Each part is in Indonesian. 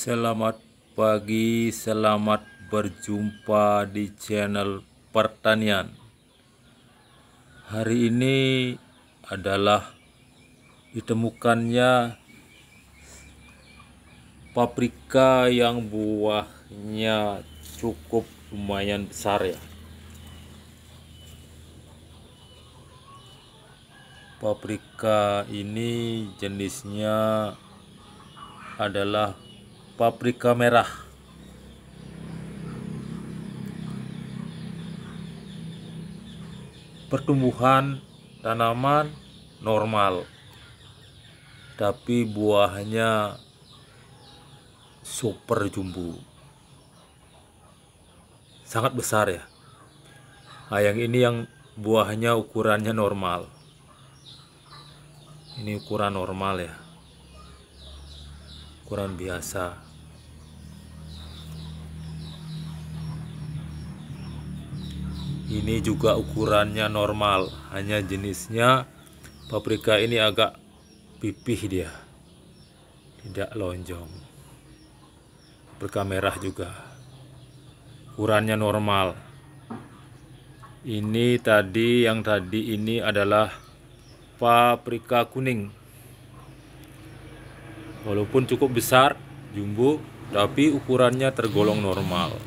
Selamat pagi, selamat berjumpa di channel pertanian. Hari ini adalah ditemukannya paprika yang buahnya cukup lumayan besar ya. Paprika ini jenisnya adalah paprika merah pertumbuhan tanaman normal tapi buahnya super jumbo sangat besar ya nah, yang ini yang buahnya ukurannya normal ini ukuran normal ya ukuran biasa Ini juga ukurannya normal, hanya jenisnya paprika ini agak pipih dia. Tidak lonjong. Paprika merah juga. Ukurannya normal. Ini tadi yang tadi ini adalah paprika kuning. Walaupun cukup besar, jumbo, tapi ukurannya tergolong normal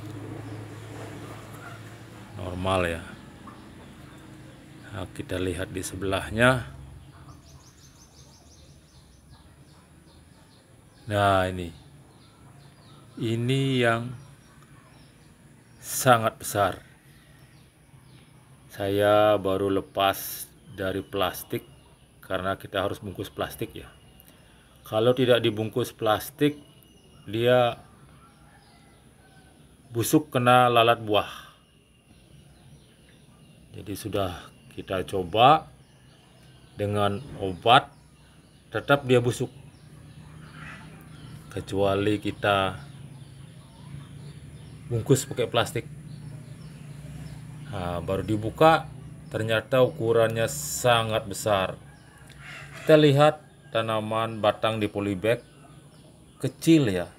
normal ya nah, kita lihat di sebelahnya nah ini ini yang sangat besar saya baru lepas dari plastik karena kita harus bungkus plastik ya kalau tidak dibungkus plastik dia busuk kena lalat buah jadi sudah kita coba dengan obat tetap dia busuk kecuali kita bungkus pakai plastik nah, baru dibuka ternyata ukurannya sangat besar kita lihat tanaman batang di polybag kecil ya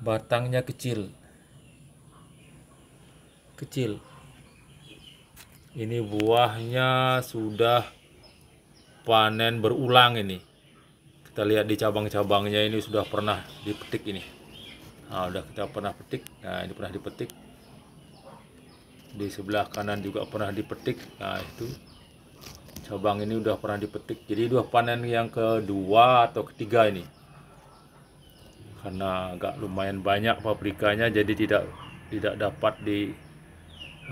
batangnya kecil kecil ini buahnya sudah panen berulang ini kita lihat di cabang-cabangnya ini sudah pernah dipetik ini nah udah kita pernah petik nah ini pernah dipetik di sebelah kanan juga pernah dipetik nah itu cabang ini udah pernah dipetik jadi dua panen yang kedua atau ketiga ini karena agak lumayan banyak pabrikanya jadi tidak tidak dapat di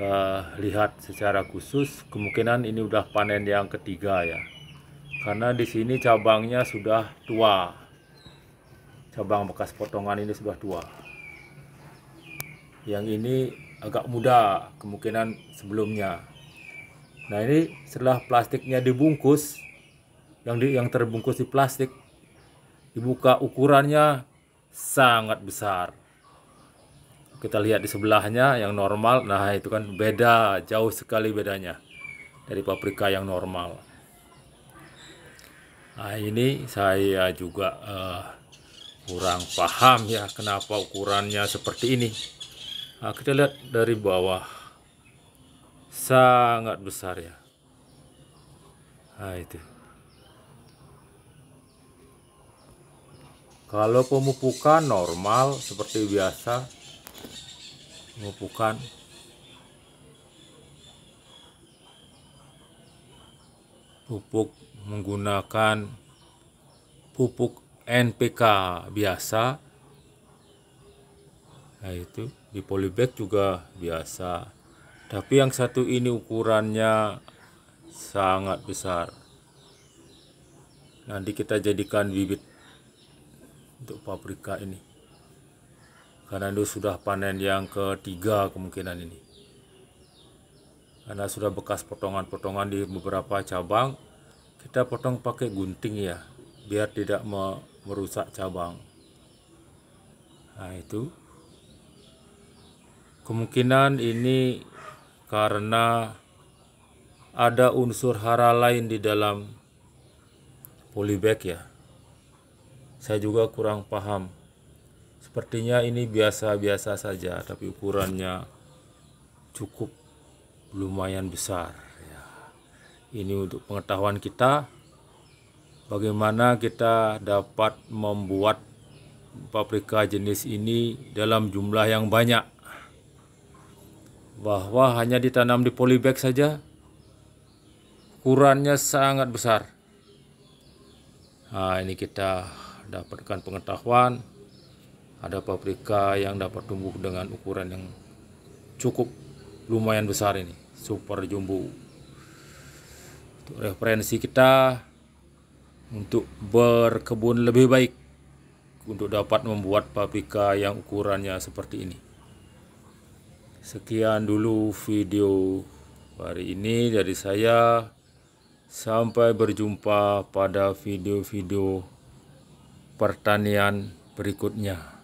uh, lihat secara khusus kemungkinan ini udah panen yang ketiga ya karena di sini cabangnya sudah tua cabang bekas potongan ini sudah tua yang ini agak muda kemungkinan sebelumnya nah ini setelah plastiknya dibungkus yang di, yang terbungkus di plastik dibuka ukurannya sangat besar kita lihat di sebelahnya yang normal nah itu kan beda jauh sekali bedanya dari paprika yang normal nah ini saya juga uh, kurang paham ya kenapa ukurannya seperti ini nah, kita lihat dari bawah sangat besar ya nah itu kalau pemupukan normal seperti biasa pemupukan oh, pupuk menggunakan pupuk NPK biasa yaitu nah, di polybag juga biasa tapi yang satu ini ukurannya sangat besar nanti kita jadikan bibit untuk paprika ini karena itu sudah panen yang ketiga kemungkinan ini karena sudah bekas potongan-potongan di beberapa cabang kita potong pakai gunting ya biar tidak merusak cabang nah itu kemungkinan ini karena ada unsur hara lain di dalam polybag ya saya juga kurang paham Sepertinya ini biasa-biasa saja, tapi ukurannya cukup lumayan besar. Ya. Ini untuk pengetahuan kita, bagaimana kita dapat membuat paprika jenis ini dalam jumlah yang banyak. Bahwa hanya ditanam di polybag saja, ukurannya sangat besar. Nah, ini kita dapatkan pengetahuan ada paprika yang dapat tumbuh dengan ukuran yang cukup lumayan besar ini super jumbo untuk referensi kita untuk berkebun lebih baik untuk dapat membuat paprika yang ukurannya seperti ini sekian dulu video hari ini dari saya sampai berjumpa pada video-video pertanian berikutnya